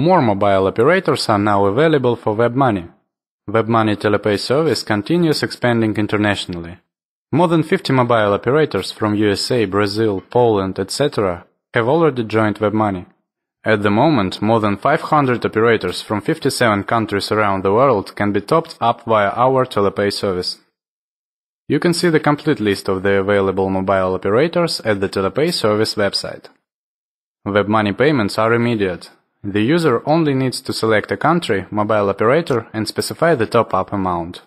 More mobile operators are now available for WebMoney. WebMoney Telepay service continues expanding internationally. More than 50 mobile operators from USA, Brazil, Poland, etc. have already joined WebMoney. At the moment, more than 500 operators from 57 countries around the world can be topped up via our Telepay service. You can see the complete list of the available mobile operators at the Telepay service website. WebMoney payments are immediate, the user only needs to select a country, mobile operator and specify the top-up amount.